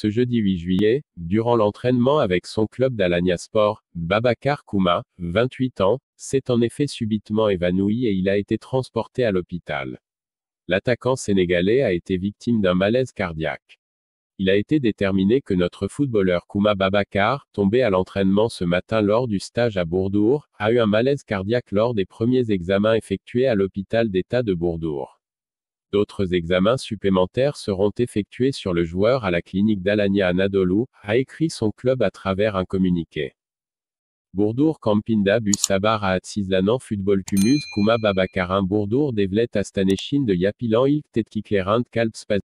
Ce jeudi 8 juillet, durant l'entraînement avec son club d'Alania Sport, Babacar Kouma, 28 ans, s'est en effet subitement évanoui et il a été transporté à l'hôpital. L'attaquant sénégalais a été victime d'un malaise cardiaque. Il a été déterminé que notre footballeur Kouma Babacar, tombé à l'entraînement ce matin lors du stage à Bourdour, a eu un malaise cardiaque lors des premiers examens effectués à l'hôpital d'État de Bourdour. D'autres examens supplémentaires seront effectués sur le joueur à la clinique d'Alania Anadolu, a écrit son club à travers un communiqué. Bourdour Campinda Busabar à Atsizlanan Futbol Kuma Babakarin Bourdour Devlet Astaneshin de Yapilan Ilk Tetkiklerant Spaz.